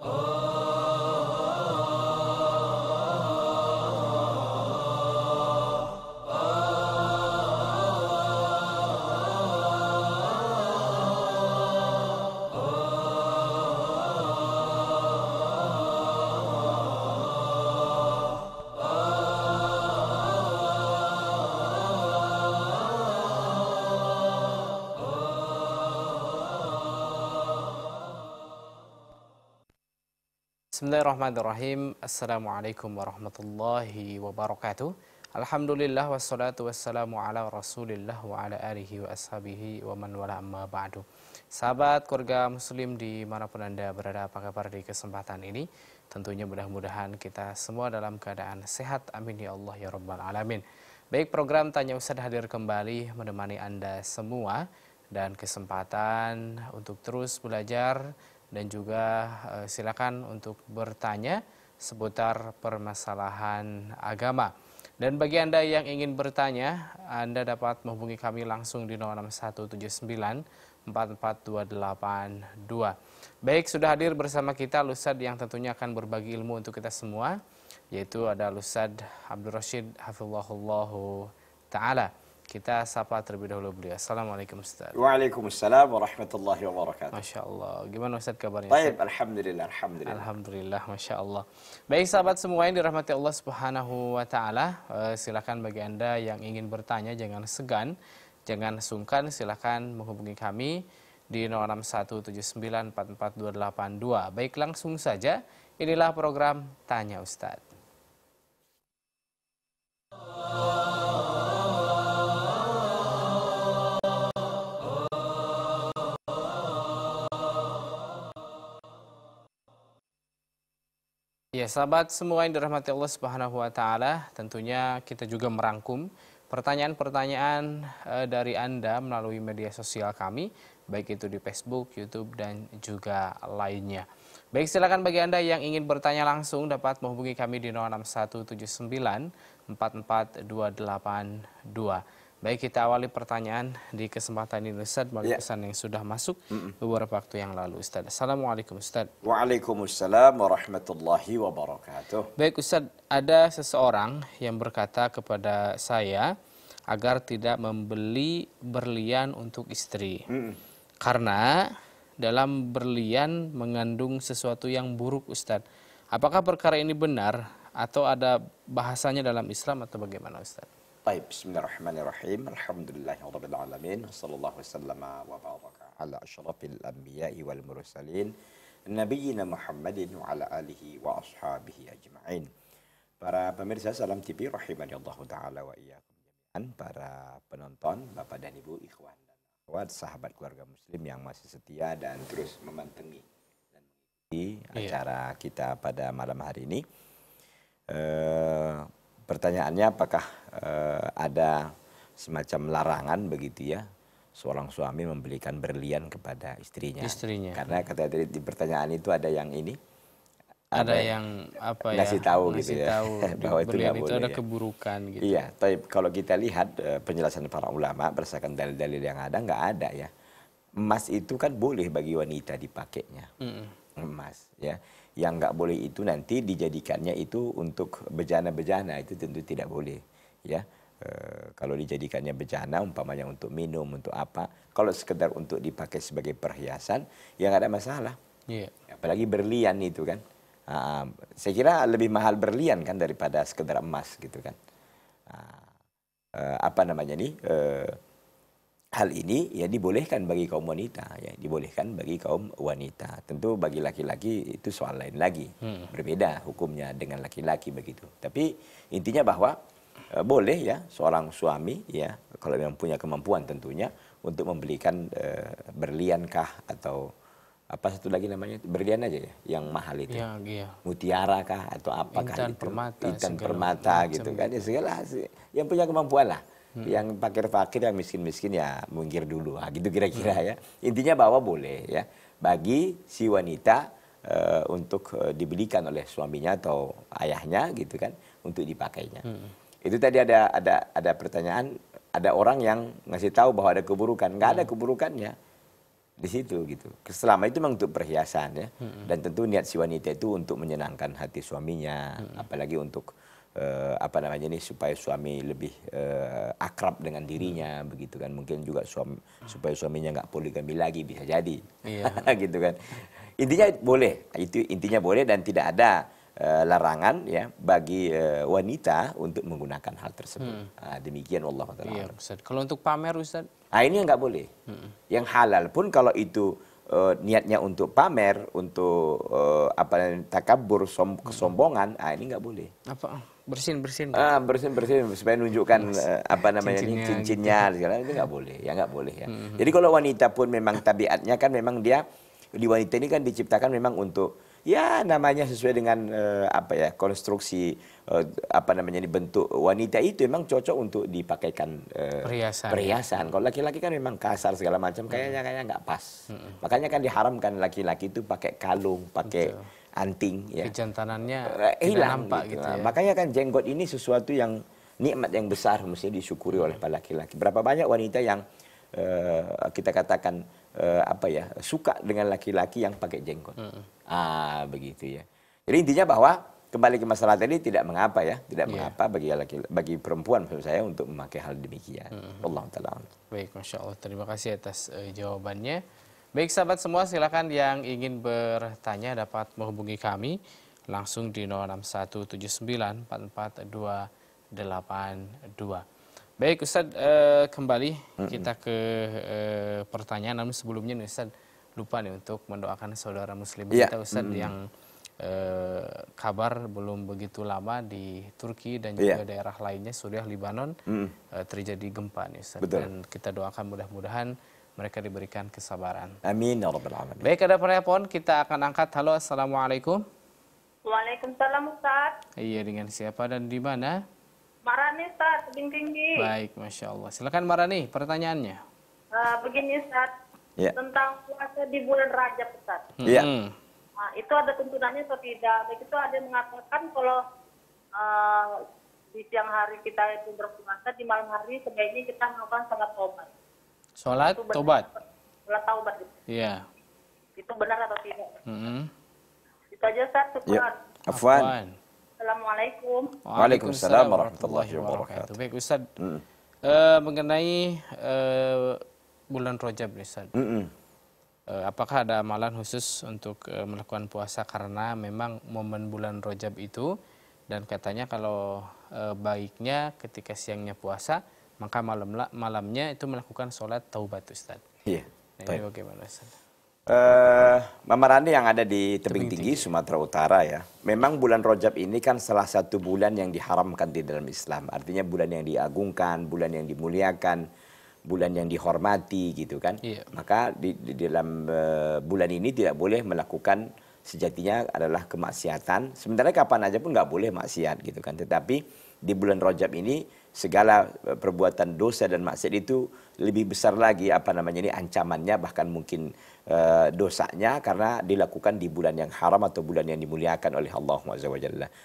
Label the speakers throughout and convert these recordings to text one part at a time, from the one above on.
Speaker 1: Oh. Bismillahirrahmanirrahim. Assalamualaikum warahmatullahi wabarakatuh. Alhamdulillah wassalatu wassalamu ala rasulillah wa ala alihi wa ashabihi wa man wala amma ba'du. Sahabat keluarga muslim dimanapun anda berada apa kabar di kesempatan ini? Tentunya mudah-mudahan kita semua dalam keadaan sehat. Amin ya Allah ya Rabbal Alamin. Baik program Tanya Ustaz hadir kembali menemani anda semua dan kesempatan untuk terus belajar dan juga eh, silakan untuk bertanya seputar permasalahan agama. Dan bagi Anda yang ingin bertanya, Anda dapat menghubungi kami langsung di 06179 44282. Baik, sudah hadir bersama kita Lusad yang tentunya akan berbagi ilmu untuk kita semua, yaitu ada Lusad Abdul Rashid Hafizullahullah Ta'ala. Kita sapa terlebih dahulu beliau. Assalamualaikum Ustaz.
Speaker 2: Waalaikumsalam warahmatullahi wabarakatuh. Masya Allah.
Speaker 1: Gimana Ustaz kabarnya? Baik, Alhamdulillah. Alhamdulillah. Alhamdulillah, Masya Allah. Baik sahabat semua yang dirahmati Allah Subhanahu Wa Ta'ala. Uh, silakan bagi Anda yang ingin bertanya, jangan segan, jangan sungkan, silakan menghubungi kami di 0617944282. Baik langsung saja, inilah program Tanya Ustadz. Ya sahabat semua yang dirahmati Allah Subhanahu wa taala, tentunya kita juga merangkum pertanyaan-pertanyaan eh, dari Anda melalui media sosial kami, baik itu di Facebook, YouTube dan juga lainnya. Baik, silakan bagi Anda yang ingin bertanya langsung dapat menghubungi kami di 0617944282. Baik, kita awali pertanyaan di kesempatan ini Ustaz melalui ya. pesan yang sudah masuk beberapa waktu yang lalu Ustaz.
Speaker 2: Assalamualaikum Ustaz. Waalaikumsalam warahmatullahi wabarakatuh.
Speaker 1: Baik Ustaz, ada seseorang yang berkata kepada saya agar tidak membeli berlian untuk istri. Mm -mm. Karena dalam berlian mengandung sesuatu yang buruk Ustaz. Apakah perkara ini benar atau ada bahasanya dalam Islam atau bagaimana Ustaz?
Speaker 2: Baik, bismillahirrahmanirrahim. Alhamdulillahirabbil alamin. Wassallallahu wasallam wa baraka ala asyrafil anbiya'i wal mursalin nabiyina Muhammadin wa ala alihi wa ashabihi ajma'in. Para pemirsa Salam TV rahimanillahu taala wa iyyakum jami'an, para penonton, Bapak dan Ibu, ikhwan dan akhwat, sahabat keluarga muslim yang masih setia dan terus memantengi dan mengikuti iya. acara kita pada malam hari ini. Uh, pertanyaannya apakah eh, ada semacam larangan begitu ya seorang suami membelikan berlian kepada istrinya. Istrinya. Karena kata tadi di pertanyaan itu ada yang ini ada, ada ya? yang apa ya ngasih tahu gitu ngasih ya. gitu ya bahwa itu nggak boleh ada ya.
Speaker 1: keburukan gitu iya
Speaker 2: tapi kalau kita lihat eh, penjelasan para ulama berdasarkan dalil-dalil yang ada nggak ada ya emas itu kan boleh bagi wanita dipakainya mm -mm. emas ya yang nggak boleh itu nanti dijadikannya itu untuk bejana-bejana itu tentu tidak boleh ya e, kalau dijadikannya bejana umpamanya untuk minum untuk apa kalau sekedar untuk dipakai sebagai perhiasan ya nggak ada masalah yeah. apalagi berlian itu kan ah, saya kira lebih mahal berlian kan daripada sekedar emas gitu kan uh, apa namanya nih e, hal ini ya dibolehkan bagi kaum wanita ya dibolehkan bagi kaum wanita tentu bagi laki-laki itu soal lain lagi hmm. berbeda hukumnya dengan laki-laki begitu tapi intinya bahwa e, boleh ya seorang suami ya kalau memang punya kemampuan tentunya untuk membelikan e, berlian kah atau apa satu lagi namanya berlian aja ya yang mahal itu ya, iya. mutiara kah atau apakah intan itu permata, intan permata gitu kan ya segala yang punya kemampuan lah Hmm. Yang pakir fakir yang miskin-miskin ya mungkir dulu. ah gitu kira-kira hmm. ya. Intinya bahwa boleh ya bagi si wanita uh, untuk uh, dibelikan oleh suaminya atau ayahnya gitu kan untuk dipakainya. Hmm. Itu tadi ada ada ada pertanyaan, ada orang yang ngasih tahu bahwa ada keburukan. Nggak hmm. ada keburukannya di situ gitu. Selama itu memang untuk perhiasan ya. Hmm. Dan tentu niat si wanita itu untuk menyenangkan hati suaminya, hmm. apalagi untuk eh, apa namanya ini supaya suami lebih eh, akrab dengan dirinya hmm. begitu kan mungkin juga suami supaya suaminya nggak poligami lagi bisa jadi iya. gitu kan intinya boleh itu intinya boleh dan tidak ada eh, larangan ya bagi eh, wanita untuk menggunakan hal tersebut hmm. nah, demikian Allah yeah,
Speaker 1: Ustaz. kalau untuk pamer Ustaz
Speaker 2: nah, ini yang nggak boleh hmm. yang halal pun kalau itu uh, niatnya untuk pamer, untuk uh, apa takabur, som kesombongan, hmm. ah ini nggak boleh. Apa? bersin bersin ah, bersin bersin supaya nunjukkan bersin. Eh, apa namanya cincinnya, ini cincinnya gitu. segala itu nggak boleh ya nggak boleh ya hmm. jadi kalau wanita pun memang tabiatnya kan memang dia di wanita ini kan diciptakan memang untuk ya namanya sesuai dengan uh, apa ya konstruksi uh, apa namanya dibentuk wanita itu memang cocok untuk dipakaikan uh, perhiasan. Perhiasan. Kalau laki-laki kan memang kasar segala macam kayaknya mm-hmm. kayaknya nggak pas. Mm -hmm. Makanya kan diharamkan laki-laki itu pakai kalung, pakai Betul anting ya. Kejantanannya eh, hilang nampak gitu. gitu nah, ya. Makanya kan jenggot ini sesuatu yang nikmat yang besar mesti disyukuri oleh para laki-laki. Berapa banyak wanita yang uh, kita katakan uh, apa ya, suka dengan laki-laki yang pakai jenggot. -hmm. Ah, begitu ya. Jadi intinya bahwa kembali ke masalah tadi tidak mengapa ya, tidak yeah. mengapa bagi laki bagi perempuan menurut saya untuk memakai hal demikian. Mm -hmm. Allah taala.
Speaker 1: Baik, Masya Allah. Terima kasih atas uh, jawabannya. Baik sahabat semua silakan yang ingin bertanya dapat menghubungi kami langsung di 0617944282. Baik Ustadz eh, kembali kita ke eh, pertanyaan namun sebelumnya nih Ustadz lupa nih untuk mendoakan saudara muslim yeah. kita Ustadz mm-hmm. yang eh, kabar belum begitu lama di Turki dan iya. juga yeah. daerah lainnya Suriah Lebanon hmm eh, terjadi gempa nih Ustadz Betul. dan kita doakan mudah-mudahan mereka diberikan kesabaran.
Speaker 2: Amin ya rabbal alamin.
Speaker 1: Baik ada penelpon kita akan angkat. Halo assalamualaikum.
Speaker 3: Waalaikumsalam Ustaz.
Speaker 1: Iya dengan siapa dan di mana?
Speaker 3: Marani Ustaz, Bin Tinggi. Baik,
Speaker 1: masya Allah. Silakan Marani, pertanyaannya.
Speaker 3: Uh, begini Ustaz, ya. tentang puasa di bulan Rajab Ustaz. Iya. Hmm. Nah, itu ada tuntunannya atau tidak? Begitu ada yang mengatakan kalau uh, di siang hari kita itu berpuasa, di malam hari sebaiknya kita melakukan sangat tobat.
Speaker 1: Sholat itu tobat. Sholat taubat. Iya.
Speaker 3: Itu benar atau tidak? Mm -hmm. Itu aja Ustaz, syukuran. Ya. Afwan. Afwan. Assalamualaikum.
Speaker 1: Waalaikumsalam warahmatullahi wabarakatuh. Baik Ustaz. Mm. Uh, mengenai uh, bulan Rojab Ustaz. Mm -mm. apakah ada amalan khusus untuk melakukan puasa karena memang momen bulan Rojab itu dan katanya kalau baiknya ketika siangnya puasa maka malam malamnya itu melakukan sholat taubat Ustaz. Iya. Nah, ini bagaimana Ustaz?
Speaker 2: Uh, eh, Mama Rani yang ada di Tebing, Tebing Tinggi, Tinggi, Sumatera Utara ya. Memang bulan Rojab ini kan salah satu bulan yang diharamkan di dalam Islam. Artinya bulan yang diagungkan, bulan yang dimuliakan, bulan yang dihormati gitu kan. Yeah. Maka di, di dalam uh, bulan ini tidak boleh melakukan sejatinya adalah kemaksiatan. Sebenarnya kapan aja pun nggak boleh maksiat gitu kan. Tetapi di bulan Rojab ini segala e, perbuatan dosa dan maksiat itu lebih besar lagi apa namanya ini ancamannya bahkan mungkin e, dosanya karena dilakukan di bulan yang haram atau bulan yang dimuliakan oleh Allah Subhanahu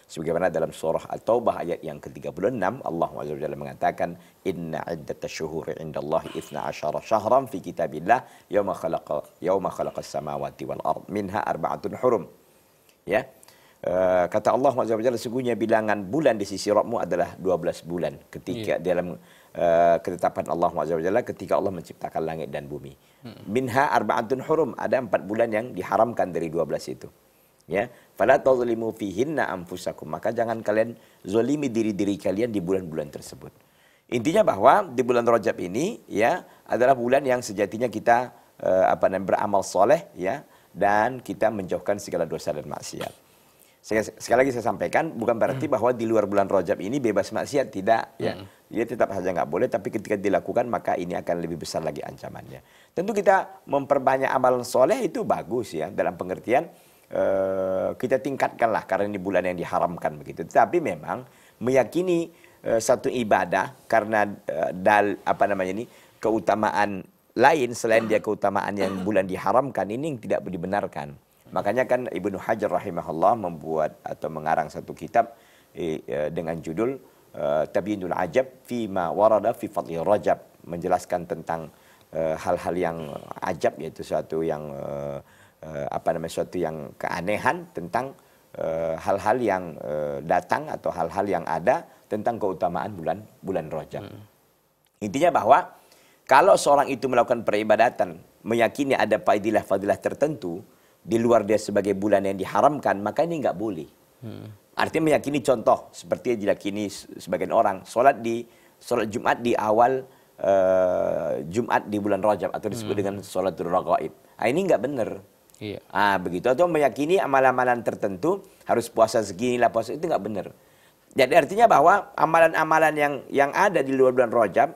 Speaker 2: Sebagaimana dalam surah At-Taubah ayat yang ke-36 Allah Subhanahu mengatakan inna iddatasy-syuhuri indallahi 12 syahran fi kitabillah yauma khalaqa yauma khalaqas samawati wal ard minha arba'atun hurum. Ya. Eh, kata Allah SWT sesungguhnya bilangan bulan di sisi Rabbmu adalah 12 bulan ketika yeah. dalam uh, ketetapan Allah SWT ketika Allah menciptakan langit dan bumi. minha hmm Minha arba'atun hurum ada empat bulan yang diharamkan dari 12 itu. Ya, fala tazlimu fihinna anfusakum maka jangan kalian zolimi diri-diri kalian di bulan-bulan tersebut. Intinya bahwa di bulan Rajab ini ya adalah bulan yang sejatinya kita uh, apa namanya beramal soleh ya dan kita menjauhkan segala dosa dan maksiat sekali lagi saya sampaikan bukan berarti hmm. bahwa di luar bulan Rojab ini bebas maksiat tidak ya. Hmm. Dia tetap saja nggak boleh tapi ketika dilakukan maka ini akan lebih besar lagi ancamannya. Tentu kita memperbanyak amalan soleh itu bagus ya dalam pengertian uh, kita tingkatkanlah karena ini bulan yang diharamkan begitu. Tapi memang meyakini uh, satu ibadah karena uh, dal apa namanya ini keutamaan lain selain dia keutamaan yang bulan diharamkan ini yang tidak dibenarkan. Makanya kan Ibnu Hajar rahimahullah membuat atau mengarang satu kitab e, dengan judul e, Tabiinul Ajab fi Ma Warada Fi Fadli Rajab menjelaskan tentang e, hal-hal yang ajab yaitu suatu yang apa namanya suatu yang keanehan tentang hal-hal yang datang atau hal-hal yang ada tentang keutamaan bulan bulan Rajab. Hmm. Intinya bahwa kalau seorang itu melakukan peribadatan meyakini ada fadilah-fadilah tertentu, di luar dia sebagai bulan yang diharamkan, maka ini nggak boleh. Hmm. Artinya meyakini contoh seperti diyakini sebagian orang sholat di sholat Jumat di awal uh, Jumat di bulan Rajab atau disebut hmm. dengan sholatul raghaib. Nah, ini nggak benar. Iya. Ah begitu atau meyakini amalan-amalan tertentu harus puasa segini lah puasa itu nggak benar. Jadi artinya bahwa amalan-amalan yang yang ada di luar bulan Rajab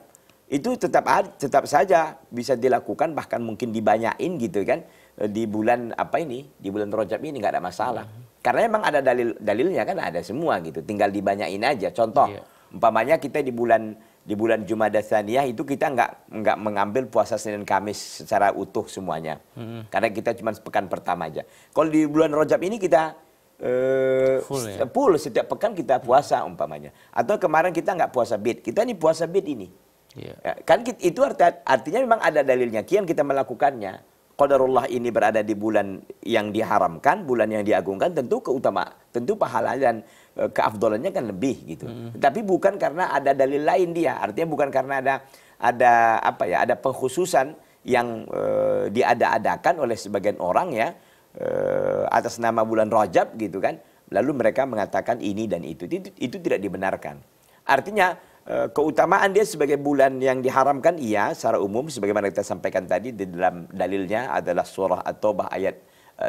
Speaker 2: itu tetap tetap saja bisa dilakukan bahkan mungkin dibanyain gitu kan Eh, di bulan apa ini di bulan Rojab ini nggak ada masalah hmm. karena emang ada dalil dalilnya kan ada semua gitu tinggal dibanyain aja contoh yeah. umpamanya kita di bulan di bulan Jumada Tsaniyah itu kita nggak nggak mengambil puasa Senin Kamis secara utuh semuanya hmm. karena kita cuma sepekan pertama aja kalau di bulan Rojab ini kita Uh, full, ya? full setiap pekan kita puasa umpamanya atau kemarin kita nggak puasa bid kita ini puasa bid ini yeah. Ya, kan itu artinya memang ada dalilnya kian kita melakukannya qadarullah ini berada di bulan yang diharamkan, bulan yang diagungkan, tentu keutama, tentu pahala dan eh, keafdolannya kan lebih gitu. Hmm. Tapi bukan karena ada dalil lain dia, artinya bukan karena ada ada apa ya, ada pengkhususan yang e, diada-adakan oleh sebagian orang ya e, atas nama bulan Rajab gitu kan. Lalu mereka mengatakan ini dan itu. Itu, itu tidak dibenarkan. Artinya Eh, keutamaan dia sebagai bulan yang diharamkan iya secara umum sebagaimana kita sampaikan tadi di dalam dalilnya adalah surah At-Taubah ayat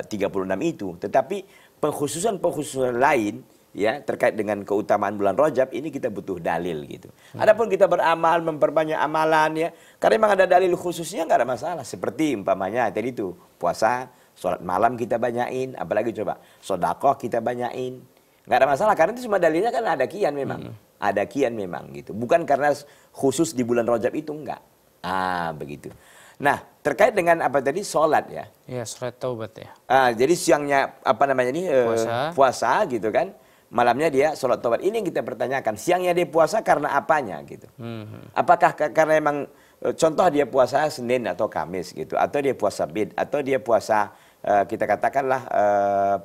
Speaker 2: 36 eh, itu. Tetapi pengkhususan-pengkhususan lain ya terkait dengan keutamaan bulan Rajab ini kita butuh dalil gitu. Hmm. Adapun kita beramal memperbanyak amalan ya karena memang ada dalil khususnya nggak ada masalah seperti umpamanya tadi itu puasa, sholat malam kita banyakin, apalagi coba sodakoh kita banyakin. Nggak ada masalah karena itu semua dalilnya kan ada kian memang. Hmm ada kian memang gitu. Bukan karena khusus di bulan Rajab itu enggak. Ah, begitu. Nah, terkait dengan apa tadi sholat ya?
Speaker 1: Iya, sholat taubat ya.
Speaker 2: Ah, jadi siangnya apa namanya ini eh, puasa, Uh, puasa gitu kan? Malamnya dia sholat taubat. Ini yang kita pertanyakan. Siangnya dia puasa karena apanya gitu? Hmm. Apakah karena emang eh, contoh dia puasa Senin atau Kamis gitu? Atau dia puasa bid? Atau dia puasa eh, kita katakanlah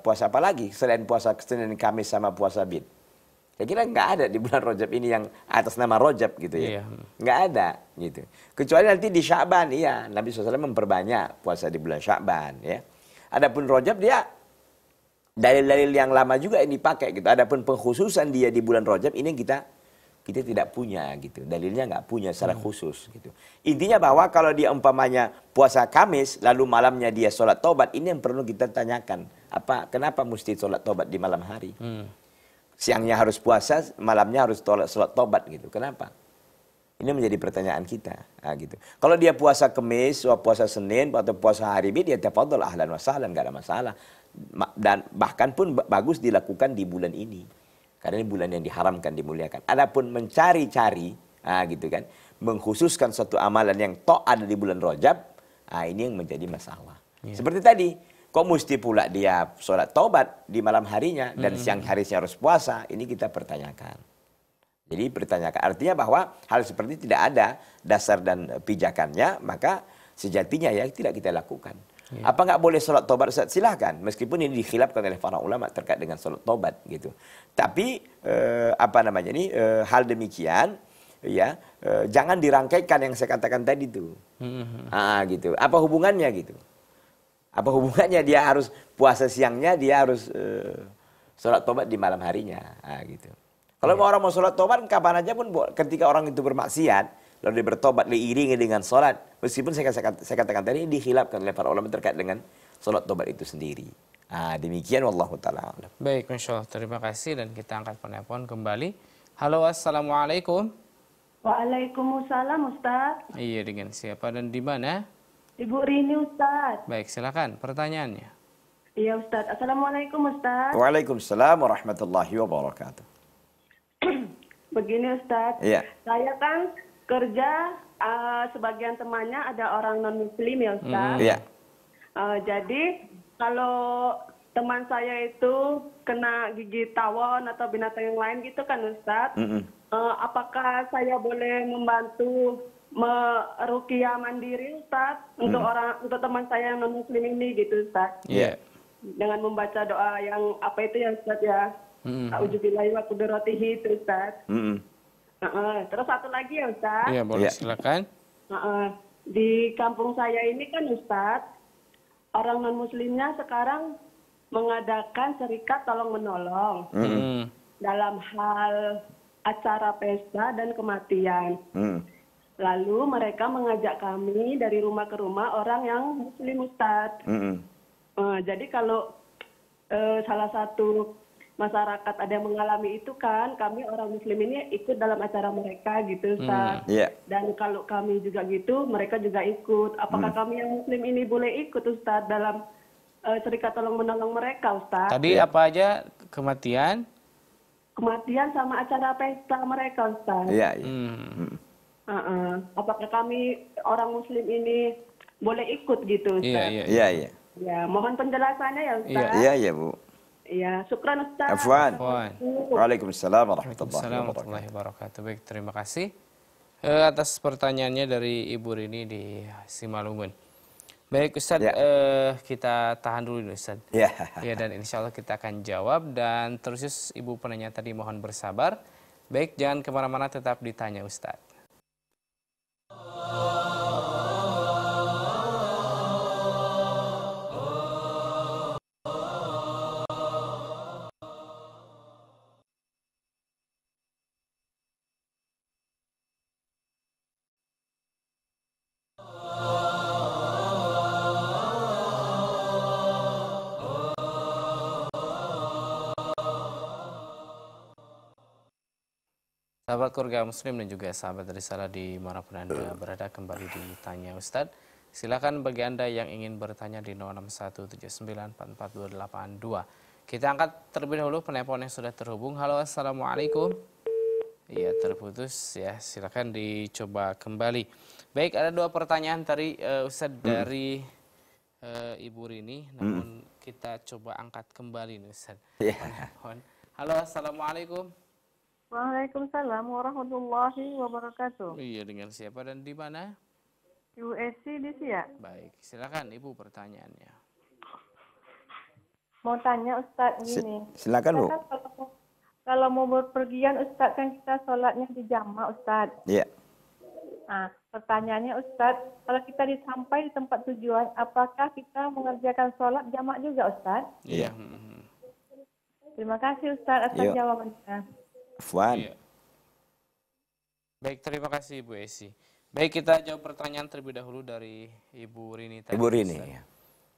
Speaker 2: puasa apa lagi selain puasa Senin Kamis sama puasa bid? Saya kira nggak ada di bulan Rojab ini yang atas nama Rojab gitu ya. Iya. ada gitu. Kecuali nanti di Syaban, iya. Nabi SAW memperbanyak puasa di bulan Syaban ya. Adapun Rojab dia dalil-dalil yang lama juga ini pakai gitu. Adapun pengkhususan dia di bulan Rojab ini kita kita tidak punya gitu. Dalilnya nggak punya secara hmm. khusus gitu. Intinya bahwa kalau dia umpamanya puasa Kamis lalu malamnya dia sholat tobat ini yang perlu kita tanyakan apa kenapa mesti sholat tobat di malam hari. Hmm siangnya harus puasa, malamnya harus tolak sholat tobat gitu. Kenapa? Ini menjadi pertanyaan kita. Nah, gitu. Kalau dia puasa Kemis, puasa Senin, atau puasa hari ini, dia tafadhol ahlan wa gak ada masalah. Dan bahkan pun bagus dilakukan di bulan ini. Karena ini bulan yang diharamkan, dimuliakan. Adapun mencari-cari, nah, gitu kan, mengkhususkan suatu amalan yang toh ada di bulan Rojab, nah, ini yang menjadi masalah. Yeah. Seperti tadi, Kok mesti pula dia sholat tobat di malam harinya dan hmm. siang harinya harus puasa? Ini kita pertanyakan. Jadi pertanyakan artinya bahwa hal seperti tidak ada dasar dan pijakannya, maka sejatinya ya tidak kita lakukan. Ya. Apa nggak boleh sholat tobat Ustaz? Silahkan. Meskipun ini dikhilafkan oleh para ulama terkait dengan sholat tobat gitu. Tapi eh, apa namanya ini eh, hal demikian ya eh, jangan dirangkaikan yang saya katakan tadi tuh. Hmm. Ah gitu. Apa hubungannya gitu? Apa hubungannya dia harus puasa siangnya, dia harus uh, sholat tobat di malam harinya. Nah, gitu. Kalau yeah. orang mau sholat tobat, kapan aja pun ketika orang itu bermaksiat, lalu dia bertobat diiringi dengan sholat. Meskipun saya, saya, saya katakan tadi dihilapkan oleh para ulama terkait dengan sholat tobat itu sendiri. Nah, demikian wallahu taala.
Speaker 1: Baik, insyaallah terima kasih dan kita angkat penelpon kembali. Halo, assalamualaikum.
Speaker 3: Waalaikumsalam, Ustaz.
Speaker 1: Iya, dengan siapa dan di mana?
Speaker 3: Ibu Rini Ustaz.
Speaker 1: Baik, silakan pertanyaannya.
Speaker 3: Iya Ustaz. Assalamualaikum Ustaz.
Speaker 2: Waalaikumsalam warahmatullahi wabarakatuh.
Speaker 3: Begini Ustaz. Iya. Saya kan kerja uh, sebagian temannya ada orang non muslim ya Ustaz. Mm, iya. Uh, jadi kalau teman saya itu kena gigi tawon atau binatang yang lain gitu kan Ustaz. Mm -mm. Uh, apakah saya boleh membantu merukia mandiri Ustaz untuk hmm. orang untuk teman saya yang non muslim ini gitu Ustaz. Iya. Yeah. Dengan membaca doa yang apa itu yang Ustaz ya. Mm. Auzubillahi wa qudratihi itu Ustaz. Hmm. Uh -uh. Terus satu lagi ya Ustaz. Iya, boleh yeah. silakan. Uh -uh. Di kampung saya ini kan Ustaz, orang non muslimnya sekarang mengadakan serikat tolong menolong. Hmm. Dalam hal acara pesta dan kematian. Hmm lalu mereka mengajak kami dari rumah ke rumah orang yang muslim ustadz eh, jadi kalau eh, salah satu masyarakat ada yang mengalami itu kan kami orang muslim ini ikut dalam acara mereka gitu mm. Ustaz. Hmm, iya. yeah. Dan kalau kami juga gitu mereka juga ikut. Apakah hmm. kami yang muslim ini boleh ikut Ustaz dalam uh, serikat tolong menolong mereka Ustaz? Tadi yeah.
Speaker 1: apa aja kematian?
Speaker 3: Kematian sama acara pesta mereka Ustaz. Iya,
Speaker 2: yeah, yeah. hmm. Mm
Speaker 3: apakah kami orang muslim ini boleh ikut gitu iya, Ustaz iya iya, iya iya ya mohon penjelasannya ya Ustaz iya iya Bu Ya, syukran Ustaz. Afwan.
Speaker 2: Waalaikumsalam
Speaker 1: warahmatullahi wabarakatuh. Baik, terima kasih eh, atas pertanyaannya dari Ibu Rini di Simalungun. Baik Ustadz, ya. uh, kita tahan dulu Ustadz. Ya. ya. Dan insya Allah kita akan jawab dan terus Ibu penanya tadi mohon bersabar. Baik, jangan kemana-mana tetap ditanya Ustadz. Sahabat keluarga muslim dan juga sahabat risalah di manapun Anda eh. berada kembali di Tanya Ustadz. Silakan bagi Anda yang ingin bertanya di 0617944282. Kita angkat terlebih dahulu penelpon yang sudah terhubung. Halo, Assalamualaikum. Iya, terputus ya. Silakan dicoba kembali. Baik, ada dua pertanyaan dari uh, eh, Ustadz hmm. dari uh, Ibu Rini. Hmm. Namun hmm. kita coba angkat kembali nih Ustaz. Yeah. Halo, Assalamualaikum.
Speaker 3: Waalaikumsalam warahmatullahi wabarakatuh.
Speaker 1: Iya, dengan siapa dan di mana?
Speaker 3: USC di Siak. Baik,
Speaker 1: silakan Ibu pertanyaannya.
Speaker 3: Mau tanya Ustaz gini. silakan Bu. Kan kalau, kalau mau berpergian Ustaz kan kita sholatnya di jamaah Ustaz. Iya. Nah, pertanyaannya Ustaz, kalau kita disampai di tempat tujuan, apakah kita mengerjakan sholat jamak juga Ustaz?
Speaker 2: Iya.
Speaker 1: Hmm, hmm, hmm.
Speaker 3: Terima kasih Ustaz atas Yo. Iya. jawabannya.
Speaker 2: Flan, Iya.
Speaker 1: Baik, terima kasih Ibu Esi. Baik, kita jawab pertanyaan terlebih dahulu dari Ibu Rini. Ibu Rini. Ya.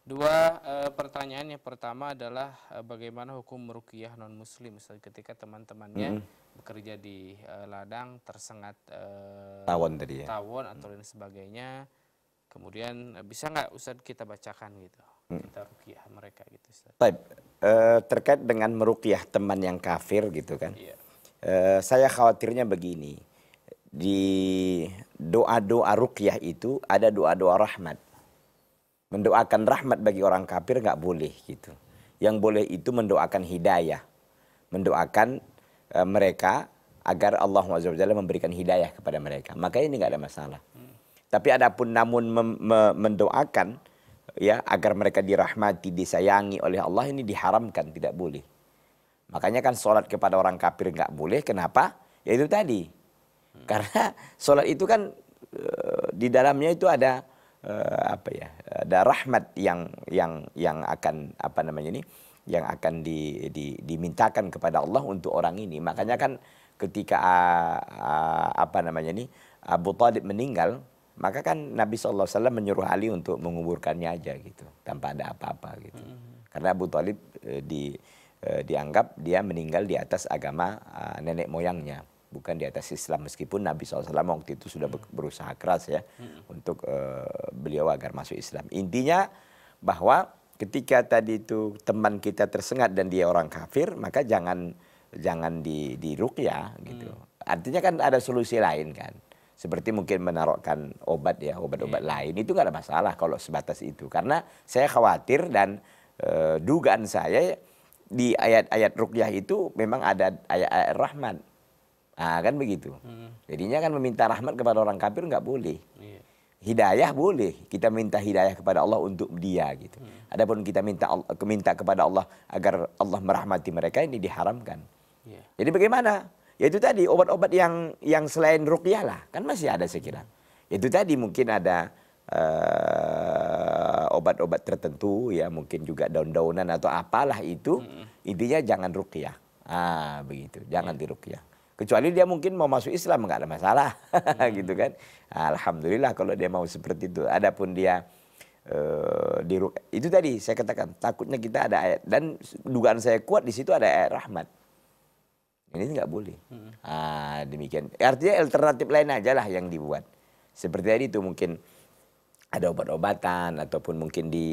Speaker 1: Dua e, pertanyaan yang pertama adalah e, bagaimana hukum merukiah non muslim ketika teman-temannya hmm. bekerja di e, ladang tersengat e, tawon tadi ya. Tawon atau lain sebagainya. Kemudian e, bisa nggak Ustaz kita bacakan gitu. Hmm. Kita rukiah mereka gitu
Speaker 2: Ustaz. e, terkait dengan merukiah teman yang kafir gitu kan. Iya. Eh, saya khawatirnya begini. Di doa-doa ruqyah itu ada doa-doa rahmat. Mendoakan rahmat bagi orang kafir nggak boleh gitu. Yang boleh itu mendoakan hidayah. Mendoakan e, mereka agar Allah SWT memberikan hidayah kepada mereka. Makanya ini nggak ada masalah. Tapi adapun namun mem- me- mendoakan ya agar mereka dirahmati, disayangi oleh Allah ini diharamkan, tidak boleh. Makanya kan sholat kepada orang kafir nggak boleh. Kenapa? Ya itu tadi. Hmm. Karena sholat itu kan e, di dalamnya itu ada e, apa ya? Ada rahmat yang yang yang akan apa namanya ini? Yang akan di, di, dimintakan kepada Allah untuk orang ini. Makanya kan ketika a, a, apa namanya ini Abu Talib meninggal, maka kan Nabi saw menyuruh Ali untuk menguburkannya aja gitu, tanpa ada apa-apa gitu. Hmm. Karena Abu Talib e, di Eh, dianggap dia meninggal di atas agama eh, nenek moyangnya bukan di atas Islam meskipun Nabi SAW waktu itu sudah berusaha keras ya hmm. untuk eh, beliau agar masuk Islam intinya bahwa ketika tadi itu teman kita tersengat dan dia orang kafir maka jangan jangan di di ruqyah gitu hmm. artinya kan ada solusi lain kan seperti mungkin menaruhkan obat ya obat-obat iya. lain itu nggak ada masalah kalau sebatas itu karena saya khawatir dan dugaan saya di ayat-ayat rukyah itu memang ada ayat-ayat rahmat. Nah, kan begitu. Hmm. Jadinya kan meminta rahmat kepada orang kafir nggak boleh. Iya. Hidayah boleh. Kita minta hidayah kepada Allah untuk dia gitu. Hmm. Adapun kita minta minta kepada Allah agar Allah merahmati mereka ini diharamkan. Iya. Jadi bagaimana? Ya itu tadi obat-obat yang yang selain rukyah lah kan masih ada saya kira. Itu tadi mungkin ada eh, obat-obat tertentu ya mungkin juga daun-daunan atau apalah itu hmm. intinya jangan rukyah ah begitu jangan hmm. Iya. dirukyah kecuali dia mungkin mau masuk Islam nggak ada masalah hmm. gitu kan alhamdulillah kalau dia mau seperti itu adapun dia Uh, eh, di itu tadi saya katakan takutnya kita ada ayat dan dugaan saya kuat di situ ada ayat rahmat ini nggak boleh hmm. ah, demikian artinya alternatif lain aja lah yang dibuat seperti tadi itu mungkin ada obat-obatan ataupun mungkin di